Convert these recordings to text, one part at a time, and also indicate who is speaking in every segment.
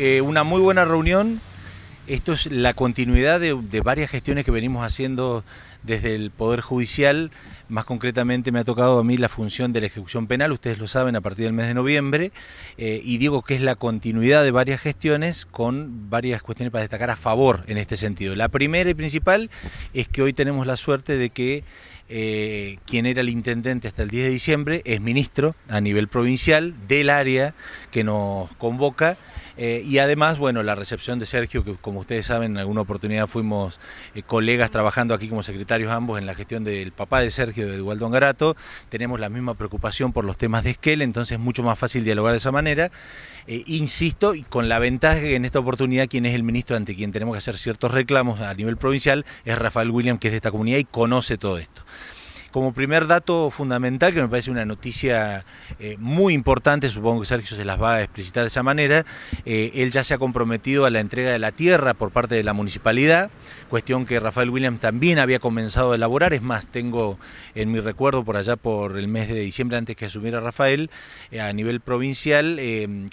Speaker 1: Eh, una muy buena reunión. Esto es la continuidad de, varias gestiones que venimos haciendo desde el Poder Judicial. Más concretamente me ha tocado a mí la función de la ejecución penal, ustedes lo saben, a partir del mes de noviembre, eh, y digo que es la continuidad de varias gestiones con varias cuestiones para destacar a favor en este sentido. La primera y principal es que hoy tenemos la suerte de que eh, quien era el intendente hasta el 10 de diciembre es ministro a nivel provincial del área que nos convoca. Eh, y además, bueno, la recepción de Sergio, que como ustedes saben, en alguna oportunidad fuimos eh, colegas trabajando aquí como secretarios ambos en la gestión del papá de Sergio, de Eduardo Angarato, Tenemos la misma preocupación por los temas de Esquel, entonces es mucho más fácil dialogar de esa manera. Eh, insisto, y con la ventaja que en esta oportunidad quien es el ministro ante quien tenemos que hacer ciertos reclamos a nivel provincial es Rafael William, que es de esta comunidad y conoce todo esto. Como primer dato fundamental, que me parece una noticia eh, muy importante, supongo que Sergio se las va a explicitar de esa manera, eh, él ya se ha comprometido a la entrega de la tierra por parte de la municipalidad, cuestión que Rafael Williams también había comenzado a elaborar, es más, tengo en mi recuerdo por allá por el mes de diciembre, antes que asumiera Rafael, eh, a nivel provincial,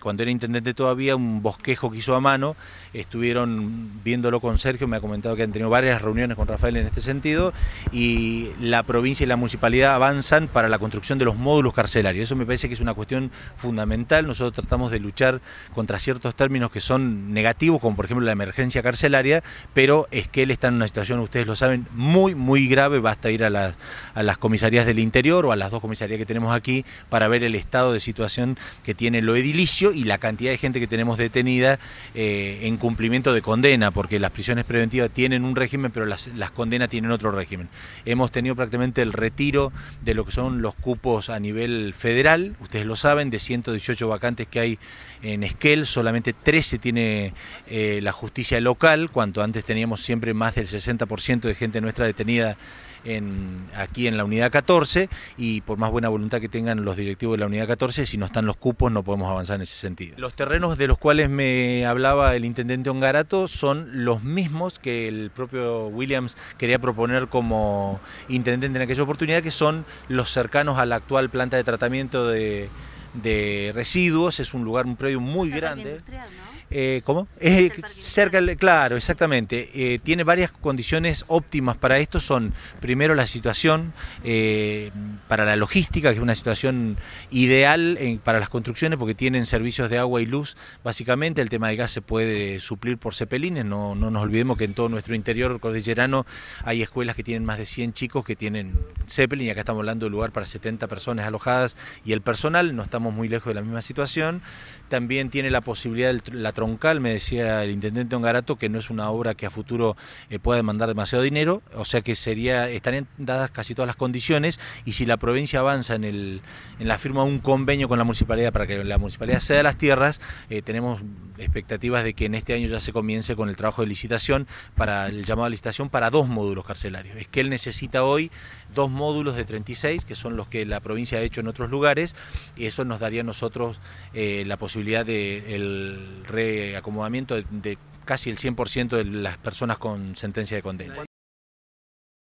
Speaker 1: cuando era intendente todavía, un bosquejo que hizo a mano, estuvieron viéndolo con Sergio, me ha comentado que han tenido varias reuniones con Rafael en este sentido, y la provincia la municipalidad avanzan para la construcción de los módulos carcelarios. Eso me parece que es una cuestión fundamental. Nosotros tratamos de luchar contra ciertos términos que son negativos, como por ejemplo la emergencia carcelaria, pero es que él está en una situación, ustedes lo saben, muy, muy grave. Basta ir a las, a las comisarías del interior o a las dos comisarías que tenemos aquí para ver el estado de situación que tiene lo edilicio y la cantidad de gente que tenemos detenida eh, en cumplimiento de condena, porque las prisiones preventivas tienen un régimen, pero las, las condenas tienen otro régimen. Hemos tenido prácticamente el retiro de lo que son los cupos a nivel federal. Ustedes lo saben, de 118 vacantes que hay en Esquel, solamente 13 tiene eh, la justicia local, cuanto antes teníamos siempre más del 60% de gente nuestra detenida aquí en la unidad 14 y por más buena voluntad que tengan los directivos de la unidad 14, si no están los cupos no podemos avanzar en ese sentido. Los terrenos de los cuales me hablaba el intendente Ongarato son los mismos que el propio Williams quería proponer como intendente en aquella oportunidad, que son los cercanos a la actual planta de tratamiento de, residuos, es un lugar, un predio muy grande. Eh, ¿Cómo? Eh, claro, exactamente. Eh, tiene varias condiciones óptimas para esto. Son, primero, la situación para la logística, que es una situación ideal para las construcciones porque tienen servicios de agua y luz. Básicamente, el tema del gas se puede suplir por cepelines. No, no nos olvidemos que en todo nuestro interior cordillerano hay escuelas que tienen más de 100 chicos que tienen cepelín. acá estamos hablando de lugar para 70 personas alojadas y el personal. No estamos muy lejos de la misma situación. También tiene la posibilidad de la me decía el intendente Ongarato, que no es una obra que a futuro eh, pueda demandar demasiado dinero, o sea que sería estarían dadas casi todas las condiciones y si la provincia avanza en, el, en la firma de un convenio con la municipalidad para que la municipalidad ceda las tierras, eh, tenemos expectativas de que en este año ya se comience con el trabajo de licitación para el llamado a licitación para dos módulos carcelarios. Es que él necesita hoy dos módulos de 36, que son los que la provincia ha hecho en otros lugares, y eso nos daría a nosotros eh, la posibilidad de el eh, acomodamiento de, de casi el 100% de las personas con sentencia de condena.